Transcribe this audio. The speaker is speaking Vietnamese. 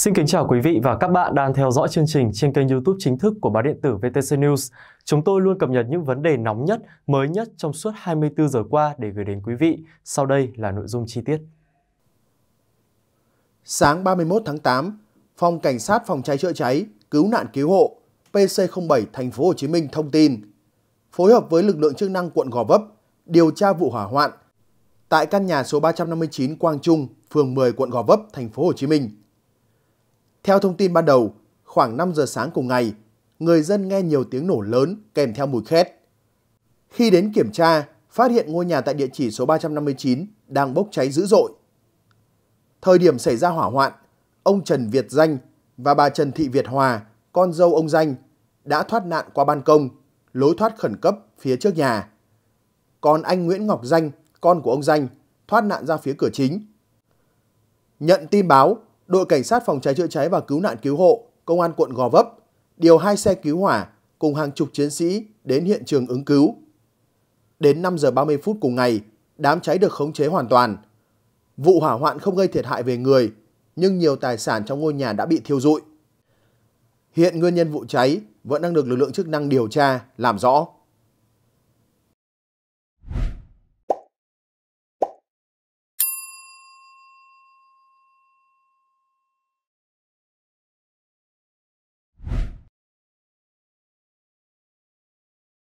Xin kính chào quý vị và các bạn đang theo dõi chương trình trên kênh YouTube chính thức của báo điện tử VTC News. Chúng tôi luôn cập nhật những vấn đề nóng nhất, mới nhất trong suốt 24 giờ qua để gửi đến quý vị. Sau đây là nội dung chi tiết. Sáng 31 tháng 8, Phòng Cảnh sát phòng cháy chữa cháy, cứu nạn cứu hộ PC07 thành phố Hồ Chí Minh thông tin phối hợp với lực lượng chức năng quận Gò Vấp điều tra vụ hỏa hoạn tại căn nhà số 359 Quang Trung, phường 10 quận Gò Vấp, thành phố Hồ Chí Minh theo thông tin ban đầu, khoảng 5 giờ sáng cùng ngày, người dân nghe nhiều tiếng nổ lớn kèm theo mùi khét. Khi đến kiểm tra, phát hiện ngôi nhà tại địa chỉ số 359 đang bốc cháy dữ dội. Thời điểm xảy ra hỏa hoạn, ông Trần Việt Danh và bà Trần Thị Việt Hòa, con dâu ông Danh, đã thoát nạn qua ban công, lối thoát khẩn cấp phía trước nhà. Còn anh Nguyễn Ngọc Danh, con của ông Danh, thoát nạn ra phía cửa chính. Nhận tin báo, đội cảnh sát phòng cháy chữa cháy và cứu nạn cứu hộ, công an quận Gò Vấp điều hai xe cứu hỏa cùng hàng chục chiến sĩ đến hiện trường ứng cứu. Đến 5 giờ 30 phút cùng ngày, đám cháy được khống chế hoàn toàn. Vụ hỏa hoạn không gây thiệt hại về người, nhưng nhiều tài sản trong ngôi nhà đã bị thiêu rụi. Hiện nguyên nhân vụ cháy vẫn đang được lực lượng chức năng điều tra, làm rõ.